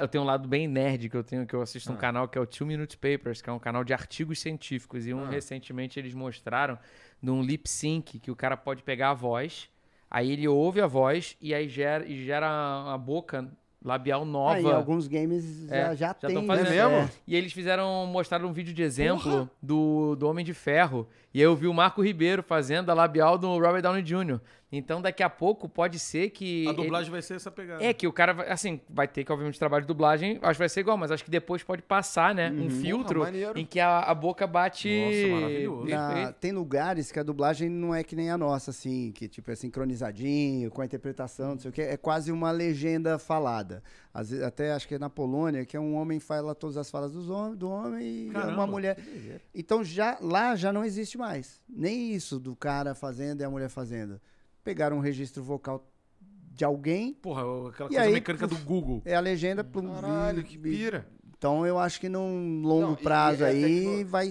eu tenho um lado bem nerd que eu tenho, que eu assisto ah. um canal que é o Two Minute Papers, que é um canal de artigos científicos. E um ah. recentemente eles mostraram num lip sync que o cara pode pegar a voz, aí ele ouve a voz e aí gera, e gera a boca Labial nova. Aí, alguns games é, já, já, já tem. Né? Fazendo, é mesmo? E eles fizeram, mostraram um vídeo de exemplo do, do Homem de Ferro. E eu vi o Marco Ribeiro fazendo a labial do Robert Downey Jr. Então daqui a pouco pode ser que. A dublagem ele... vai ser essa pegada. É, que o cara, vai, assim, vai ter que, obviamente, trabalho de dublagem. Acho que vai ser igual, mas acho que depois pode passar, né? Uhum. Um filtro Porra, em que a, a, boca bate. Nossa, maravilhoso. Na... Tem lugares que a dublagem não é que nem a nossa, assim, que tipo é sincronizadinho, com a interpretação, não sei o quê. É quase uma legenda falada. Às vezes, até acho que é na Polônia, que é um homem fala todas as falas dos do homem e é Caramba, uma mulher. Então já lá já não existe mais. Nem isso do cara fazendo e a mulher fazendo. Pegaram um registro vocal de alguém. Porra, aquela coisa aí, mecânica do Google. É a legenda. Caralho, que pira. Então eu acho que num longo não, prazo é aí vai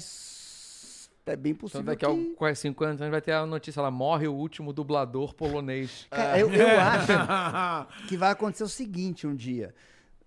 é bem então, possível então daqui que... a quase 50 anos vai ter a notícia, ela morre o último dublador polonês. Cara, eu, eu é. acho que vai acontecer o seguinte um dia,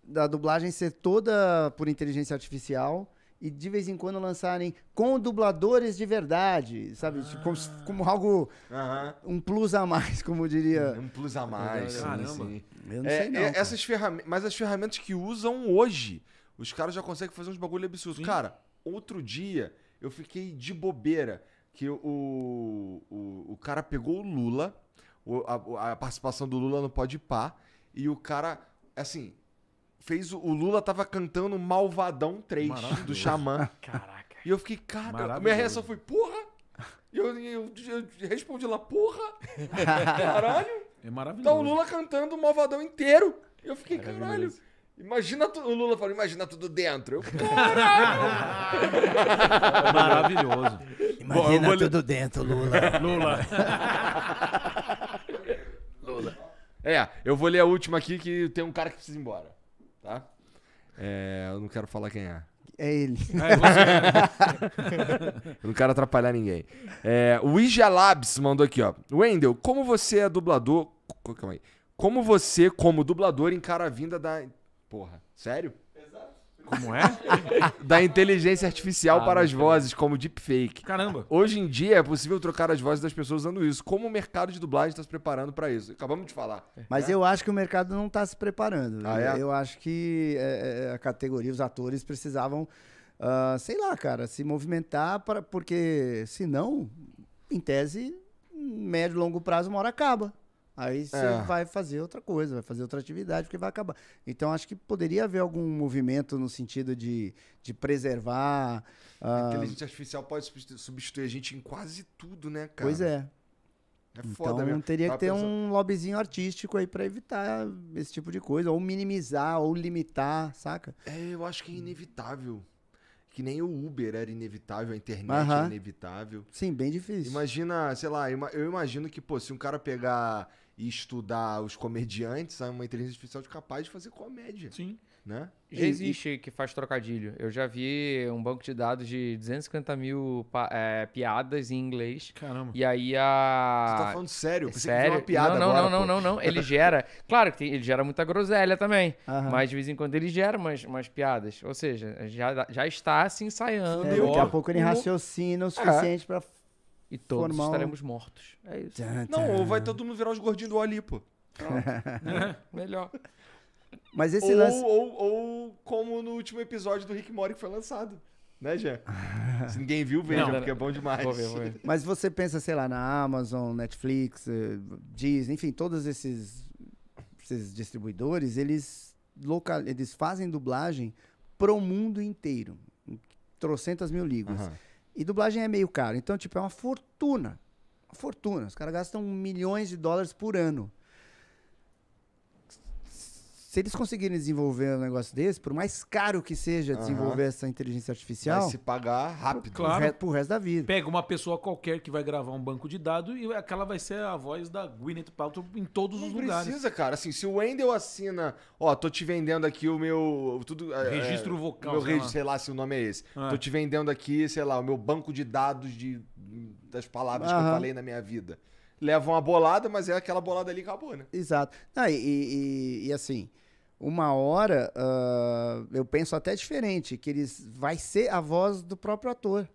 da dublagem ser toda por inteligência artificial e de vez em quando lançarem com dubladores de verdade, sabe? Tipo, ah. Como, como, algo. Uh -huh. Um plus a mais, como diria. Um plus a mais. Caramba. Sim, sim. Eu não é, sei, não. É, essas ferramentas, mas as ferramentas que usam hoje, os caras já conseguem fazer uns bagulho absurdos. Sim. Cara, outro dia eu fiquei de bobeira que o, o, o cara pegou o Lula, o, a, a, participação do Lula no Pode Pá, e o cara, assim, fez o, o Lula tava cantando Malvadão 3 do Xamã. Caraca. E eu fiquei, cara, minha reação foi, porra! E eu, eu, eu, respondi lá, porra! Caralho! É maravilhoso. Tá o Lula cantando o Malvadão inteiro. e Eu fiquei, caralho. Imagina o Lula falou, imagina tudo dentro. Eu, Maravilhoso. Imagina Bom, tudo li... dentro, Lula. Lula. Lula. É, eu vou ler a última aqui que tem um cara que precisa ir embora, tá? É, eu não quero falar quem é. É ele. Ah, é eu não quero atrapalhar ninguém. É, o Ija Labs mandou aqui, ó. Wendel, como você é dublador... Calma aí. Como você, como dublador, encara a vinda da Porra, sério? Exato. Como é? da inteligência artificial ah, para as vozes, como deepfake. Caramba. Hoje em dia é possível trocar as vozes das pessoas usando isso. Como o mercado de dublagem está se preparando para isso? Acabamos de falar. É. Mas é? eu acho que o mercado não está se preparando. Ah, é? Eu acho que é, é, a categoria, os atores precisavam, uh, sei lá, cara, se movimentar, para, porque senão, em tese, médio e longo prazo, uma hora acaba. Aí você é. vai fazer outra coisa, vai fazer outra atividade, porque vai acabar. Então, acho que poderia haver algum movimento no sentido de, de preservar. A ah, inteligência artificial pode substituir a gente em quase tudo, né, cara? Pois é. É foda então, mesmo. teria que ter pensando... um lobbyzinho artístico aí para evitar esse tipo de coisa, ou minimizar, ou limitar, saca? É, eu acho que é inevitável. Que nem o Uber era inevitável, a internet uh -huh. era inevitável. Sim, bem difícil. Imagina, sei lá, eu imagino que, pô, se um cara pegar e estudar os comediantes, uma inteligência artificial capaz de fazer comédia. Sim. Né? Já existe e... que faz trocadilho. Eu já vi um banco de dados de 250 mil é, piadas em inglês. Caramba. E aí a. Você tá falando sério? Pensei sério? uma piada não, não, agora, não, não, não, não, Ele gera. Claro que tem, ele gera muita groselha também. Aham. Mas de vez em quando ele gera umas, umas piadas. Ou seja, já, já está se ensaiando. É, daqui a pouco ele raciocina o suficiente é. para e todos Formal. estaremos mortos. É isso. Não, ou vai todo mundo virar os gordinhos do Olipo. É, melhor. Mas esse ou, lance... ou, ou como no último episódio do Rick Mori que foi lançado. Né, Jean? Se ninguém viu, veja, não, porque é bom demais. Vou ver, vou ver. Mas você pensa, sei lá, na Amazon, Netflix, eh, Disney, enfim, todos esses, esses distribuidores, eles, local, eles fazem dublagem pro mundo inteiro. Trocentas mil línguas. Uhum. E dublagem é meio caro. Então, tipo, é uma fortuna. Uma fortuna. Os caras gastam milhões de dólares por ano se eles conseguirem desenvolver um negócio desse, por mais caro que seja desenvolver uhum. essa inteligência artificial. Vai se pagar rápido. Claro. Re, pro resto da vida. Pega uma pessoa qualquer que vai gravar um banco de dados e aquela vai ser a voz da Gwyneth Paltrow em todos Não os lugares. Não precisa, cara. Assim, se o Wendel assina, ó, tô te vendendo aqui o meu. Tudo, é, registro é, vocal. Meu sei, lá. sei lá se o nome é esse. É. Tô te vendendo aqui, sei lá, o meu banco de dados de, das palavras uhum. que eu falei na minha vida leva uma bolada, mas é aquela bolada ali que acabou, né? Exato. Ah, e, e, e assim, uma hora uh, eu penso até diferente, que eles vai ser a voz do próprio ator.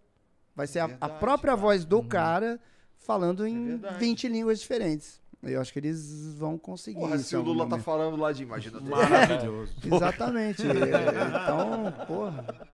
Vai ser é verdade, a, a, própria cara. voz do uhum. cara falando é em é 20 línguas diferentes. Eu acho que eles vão conseguir. Porra, se o Lula tá falando lá de imagina. Maravilhoso. Exatamente. então, porra.